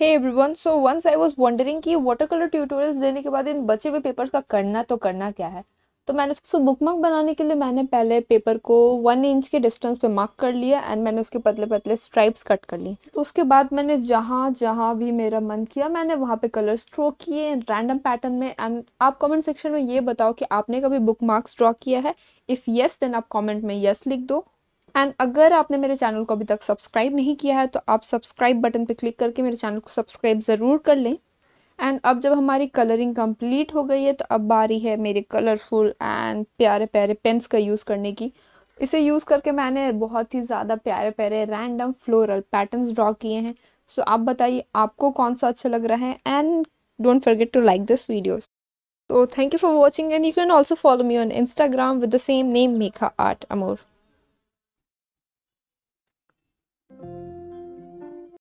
hey everyone so once I was wondering कि water colour tutorials देने के बाद इन बचे हुए पेपर्स का करना तो करना क्या है तो मैंने उसको बुक मार्क बनाने के लिए मैंने पहले पेपर को वन इंच के डिस्टेंस पे मार्क कर लिया एंड मैंने उसके पतले पतले स्ट्राइप्स कट कर ली तो उसके बाद मैंने जहाँ जहाँ भी मेरा मन किया मैंने वहाँ पे कलर्स ड्रॉ किए रैंडम पैटर्न में एंड आप कमेंट सेक्शन में ये बताओ कि आपने कभी बुक मार्क्स ड्रॉ किया है इफ़ येस देन आप कॉमेंट में येस लिख दो एंड अगर आपने मेरे चैनल को अभी तक सब्सक्राइब नहीं किया है तो आप सब्सक्राइब बटन पर क्लिक करके मेरे चैनल को सब्सक्राइब ज़रूर कर लें एंड अब जब हमारी कलरिंग कंप्लीट हो गई है तो अब बारी है मेरे कलरफुल एंड प्यारे प्यारे पेंस का यूज़ करने की इसे यूज़ करके मैंने बहुत ही ज़्यादा प्यारे प्यारे रैंडम फ्लोरल पैटर्न्स ड्रॉ किए हैं सो so, आप बताइए आपको कौन सा अच्छा लग रहा है and don't forget to like this video तो thank you for watching and you can also follow me on Instagram with the same name मेखा आर्ट अमोर